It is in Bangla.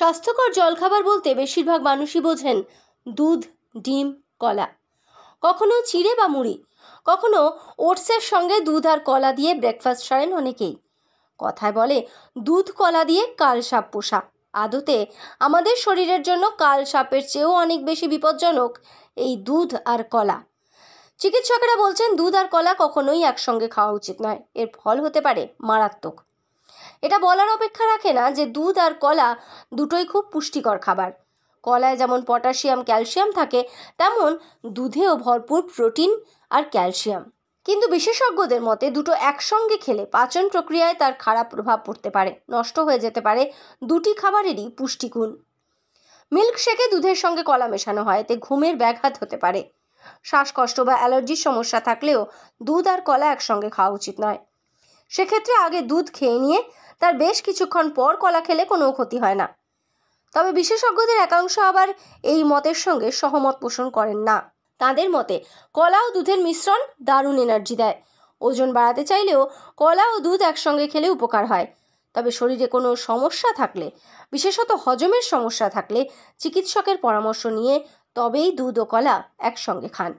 স্বাস্থ্যকর জলখাবার বলতে বেশিরভাগ মানুষই বোঝেন দুধ ডিম কলা কখনো চিড়ে বা মুড়ি কখনো ওটসের সঙ্গে দুধ আর কলা দিয়ে ব্রেকফাস্ট সারেন অনেকেই কথায় বলে দুধ কলা দিয়ে কাল সাপ পোষা আদতে আমাদের শরীরের জন্য কাল সাপের চেয়েও অনেক বেশি বিপজ্জনক এই দুধ আর কলা চিকিৎসকেরা বলছেন দুধ আর কলা কখনোই একসঙ্গে খাওয়া উচিত নয় এর ফল হতে পারে মারাত্মক এটা বলার অপেক্ষা রাখে না যে দুধ আর কলা দুটোই খুব পুষ্টিকর খাবার কলায় যেমন পটাশিয়াম ক্যালসিয়াম থাকে তেমন দুধেও ভরপুর প্রোটিন আর ক্যালসিয়াম কিন্তু বিশেষজ্ঞদের মতে দুটো একসঙ্গে খেলে পাচন প্রক্রিয়ায় তার খারাপ প্রভাব পড়তে পারে নষ্ট হয়ে যেতে পারে দুটি খাবারেরই পুষ্টিগুণ মিল্কশেকে দুধের সঙ্গে কলা মেশানো হয় এতে ঘুমের ব্যাঘাত হতে পারে শ্বাসকষ্ট বা অ্যালার্জির সমস্যা থাকলেও দুধ আর কলা একসঙ্গে খাওয়া উচিত নয় সেক্ষেত্রে আগে দুধ খেয়ে নিয়ে তার বেশ কিছুক্ষণ পর কলা খেলে কোনো ক্ষতি হয় না তবে বিশেষজ্ঞদের একাংশ আবার এই মতের সঙ্গে সহমত পোষণ করেন না তাদের মতে কলা ও দুধের মিশ্রণ দারুণ এনার্জি দেয় ওজন বাড়াতে চাইলেও কলা ও দুধ একসঙ্গে খেলে উপকার হয় তবে শরীরে কোনো সমস্যা থাকলে বিশেষত হজমের সমস্যা থাকলে চিকিৎসকের পরামর্শ নিয়ে তবেই দুধ ও কলা একসঙ্গে খান